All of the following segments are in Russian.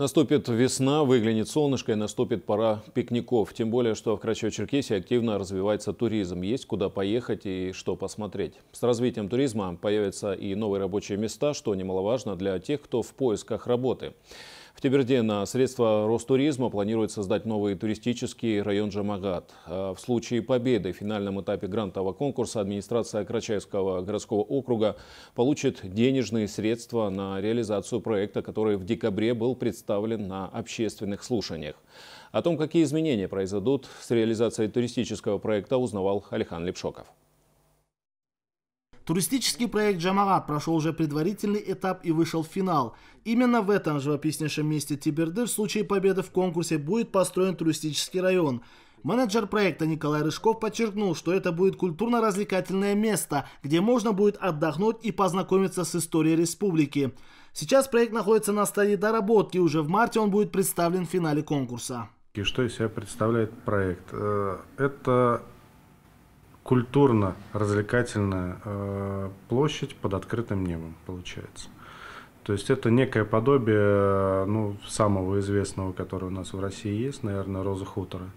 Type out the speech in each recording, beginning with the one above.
Наступит весна, выглянет солнышко и наступит пора пикников. Тем более, что в Крачево-Черкесии активно развивается туризм. Есть куда поехать и что посмотреть. С развитием туризма появятся и новые рабочие места, что немаловажно для тех, кто в поисках работы. В Теберде на средства Ростуризма планирует создать новый туристический район Джамагат. А в случае победы в финальном этапе грантового конкурса администрация Крачаевского городского округа получит денежные средства на реализацию проекта, который в декабре был представлен на общественных слушаниях. О том, какие изменения произойдут с реализацией туристического проекта, узнавал Алихан Лепшоков. Туристический проект «Джамарат» прошел уже предварительный этап и вышел в финал. Именно в этом живописнейшем месте Тибердыр в случае победы в конкурсе будет построен туристический район. Менеджер проекта Николай Рыжков подчеркнул, что это будет культурно-развлекательное место, где можно будет отдохнуть и познакомиться с историей республики. Сейчас проект находится на стадии доработки, уже в марте он будет представлен в финале конкурса. И что из себя представляет проект? Э, это культурно-развлекательная э, площадь под открытым небом получается. То есть это некое подобие э, ну, самого известного, который у нас в России есть, наверное, Роза Хутора.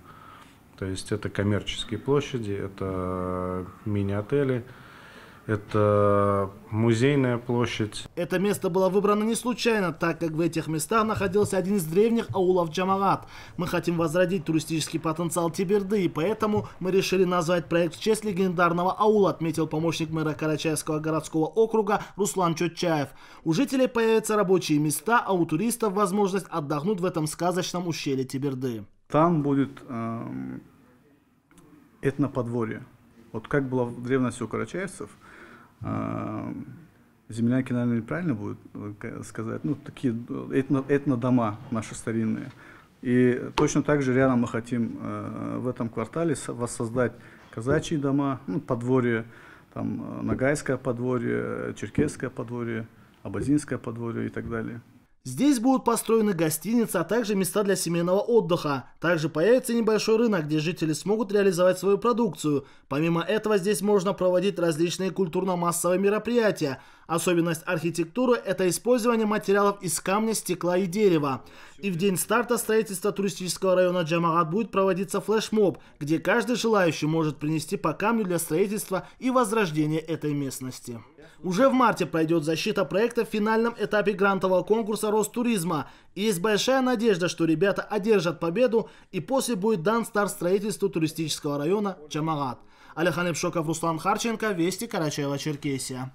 То есть это коммерческие площади, это э, мини-отели, это музейная площадь. Это место было выбрано не случайно, так как в этих местах находился один из древних аулов Джамалат. Мы хотим возродить туристический потенциал Тиберды, и поэтому мы решили назвать проект в честь легендарного аула, отметил помощник мэра Карачаевского городского округа Руслан Чотчаев. У жителей появятся рабочие места, а у туристов возможность отдохнуть в этом сказочном ущелье Тиберды. Там будет э, этноподворье. Вот как было в древности у карачаевцев – а, Землянки, наверное, неправильно будет э, сказать, ну, такие э, этно, этнодома наши старинные. И точно так же реально мы хотим э, в этом квартале воссоздать казачьи дома, ну, подворье, там, э, Ногайское подворье, Черкесское подворье, Абазинское подворье и так далее. Здесь будут построены гостиницы, а также места для семейного отдыха. Также появится небольшой рынок, где жители смогут реализовать свою продукцию. Помимо этого, здесь можно проводить различные культурно-массовые мероприятия. Особенность архитектуры – это использование материалов из камня, стекла и дерева. И в день старта строительства туристического района Джамагат будет проводиться флешмоб, где каждый желающий может принести по камню для строительства и возрождения этой местности. Уже в марте пройдет защита проекта в финальном этапе грантового конкурса Ростуризма. И есть большая надежда, что ребята одержат победу и после будет дан старт строительству туристического района Чамагат. Алихан Ипшоков, Руслан Харченко, Вести, Карачаева, Черкесия.